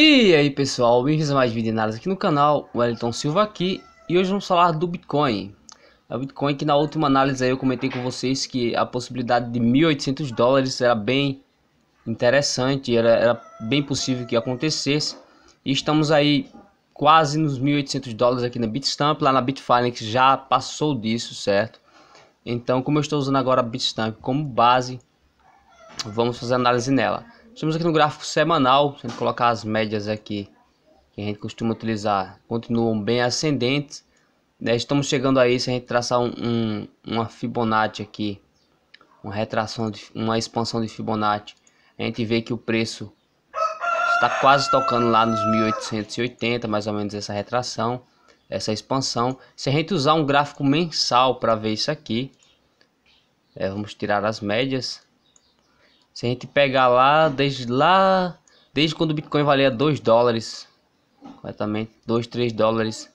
E aí pessoal, bem-vindos a mais vídeo análise aqui no canal, Wellington Silva aqui e hoje vamos falar do Bitcoin A é Bitcoin que na última análise eu comentei com vocês que a possibilidade de 1.800 dólares era bem interessante, era, era bem possível que acontecesse E estamos aí quase nos 1.800 dólares aqui na Bitstamp, lá na Bitfinex já passou disso, certo? Então como eu estou usando agora a Bitstamp como base, vamos fazer análise nela Estamos aqui no gráfico semanal, se a gente colocar as médias aqui que a gente costuma utilizar, continuam bem ascendentes. Né? Estamos chegando aí, se a gente traçar um, um, uma Fibonacci aqui, uma retração, de, uma expansão de Fibonacci, a gente vê que o preço está quase tocando lá nos 1880, mais ou menos essa retração, essa expansão. Se a gente usar um gráfico mensal para ver isso aqui, é, vamos tirar as médias se a gente pegar lá, desde lá, desde quando o Bitcoin valia 2 dólares, corretamente, 2, 3 dólares,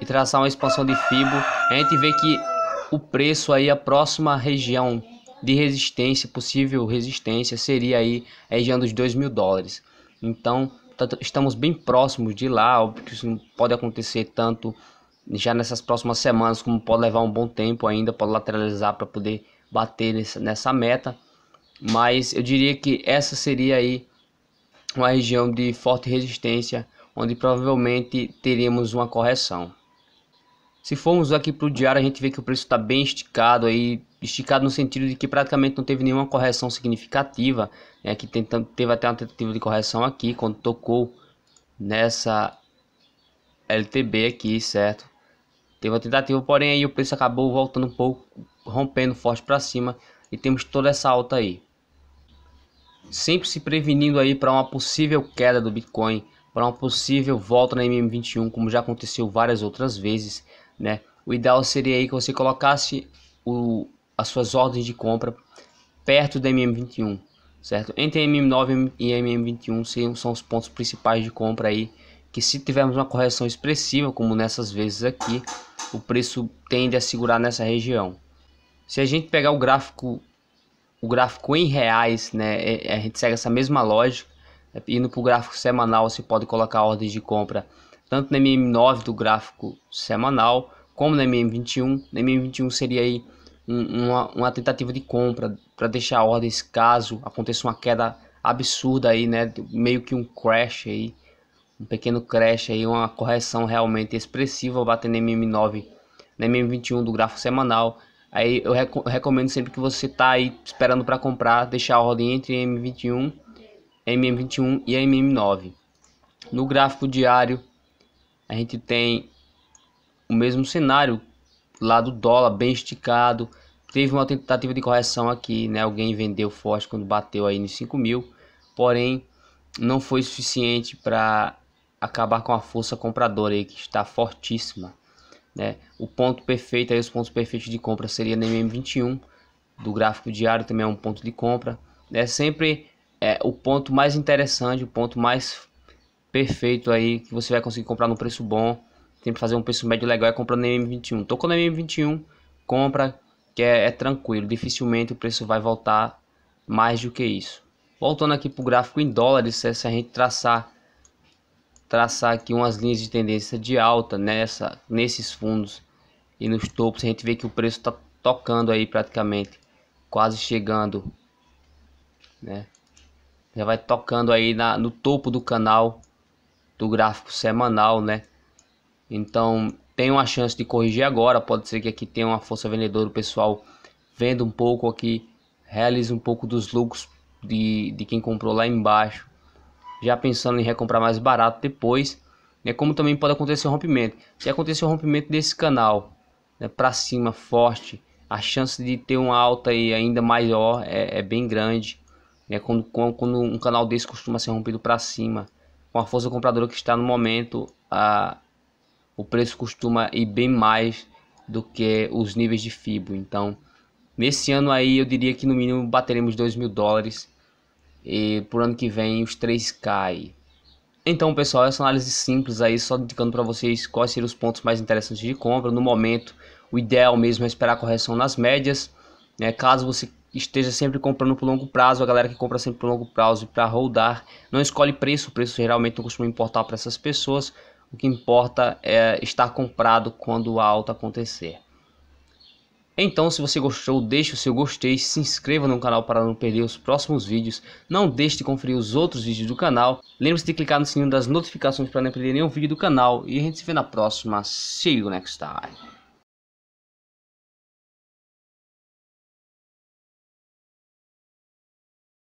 e traçar uma expansão de FIBO, a gente vê que o preço aí, a próxima região de resistência, possível resistência, seria aí a região dos 2 mil dólares. Então, tá, estamos bem próximos de lá, óbvio que isso pode acontecer tanto já nessas próximas semanas, como pode levar um bom tempo ainda, para lateralizar para poder bater nessa, nessa meta mas eu diria que essa seria aí uma região de forte resistência, onde provavelmente teríamos uma correção. Se formos aqui para o diário, a gente vê que o preço está bem esticado aí, esticado no sentido de que praticamente não teve nenhuma correção significativa, né? Que tentando, teve até uma tentativa de correção aqui quando tocou nessa LTB aqui, certo? Teve uma tentativa, porém aí o preço acabou voltando um pouco, rompendo forte para cima e temos toda essa alta aí sempre se prevenindo aí para uma possível queda do Bitcoin, para uma possível volta na MM21, como já aconteceu várias outras vezes, né? O ideal seria aí que você colocasse o, as suas ordens de compra perto da MM21, certo? Entre MM9 e MM21 são os pontos principais de compra aí, que se tivermos uma correção expressiva, como nessas vezes aqui, o preço tende a segurar nessa região. Se a gente pegar o gráfico o gráfico em reais, né, é, é, a gente segue essa mesma lógica. Indo né, para o gráfico semanal, você pode colocar ordens de compra tanto no MM9 do gráfico semanal, como no MM21. No MM21 seria aí um, uma, uma tentativa de compra para deixar ordens caso aconteça uma queda absurda aí, né? Meio que um crash aí, um pequeno crash aí, uma correção realmente expressiva bater no MM9, no MM21 do gráfico semanal Aí eu rec recomendo sempre que você tá aí esperando para comprar, deixar a ordem entre M21, MM21 e MM9. No gráfico diário, a gente tem o mesmo cenário lá do dólar bem esticado. Teve uma tentativa de correção aqui, né? Alguém vendeu forte quando bateu aí nos 5 mil, porém não foi suficiente para acabar com a força compradora aí que está fortíssima. Né? O ponto perfeito, aí os pontos perfeitos de compra seria no MM21, do gráfico diário também é um ponto de compra. É né? sempre é, o ponto mais interessante, o ponto mais perfeito aí que você vai conseguir comprar no preço bom. Tem que fazer um preço médio legal é comprando no MM21. Tocou no MM21, compra, que é, é, tranquilo. Dificilmente o preço vai voltar mais do que isso. Voltando aqui para o gráfico em dólares, se a gente traçar traçar aqui umas linhas de tendência de alta nessa, nesses fundos e nos topos, a gente vê que o preço está tocando aí praticamente, quase chegando, né? Já vai tocando aí na, no topo do canal, do gráfico semanal, né? Então tem uma chance de corrigir agora, pode ser que aqui tenha uma força vendedora, o pessoal venda um pouco aqui, realize um pouco dos lucros de, de quem comprou lá embaixo já pensando em recomprar mais barato depois, né? Como também pode acontecer um rompimento. Se acontecer um rompimento desse canal, né, para cima forte, a chance de ter uma alta aí ainda maior é, é bem grande, né? Quando, quando um canal desse costuma ser rompido para cima, com a força compradora que está no momento, a o preço costuma ir bem mais do que os níveis de FIBO. Então, nesse ano aí, eu diria que no mínimo bateremos 2 mil dólares e por ano que vem os três caem. Então, pessoal, essa é análise simples aí, só indicando para vocês quais seriam os pontos mais interessantes de compra no momento. O ideal mesmo é esperar a correção nas médias, né? Caso você esteja sempre comprando por longo prazo, a galera que compra sempre por longo prazo e para rodar, não escolhe preço, o preço geralmente não costuma importar para essas pessoas. O que importa é estar comprado quando a alta acontecer. Então, se você gostou, deixe o seu gostei, se inscreva no canal para não perder os próximos vídeos, não deixe de conferir os outros vídeos do canal, lembre-se de clicar no sininho das notificações para não perder nenhum vídeo do canal, e a gente se vê na próxima, see you next time.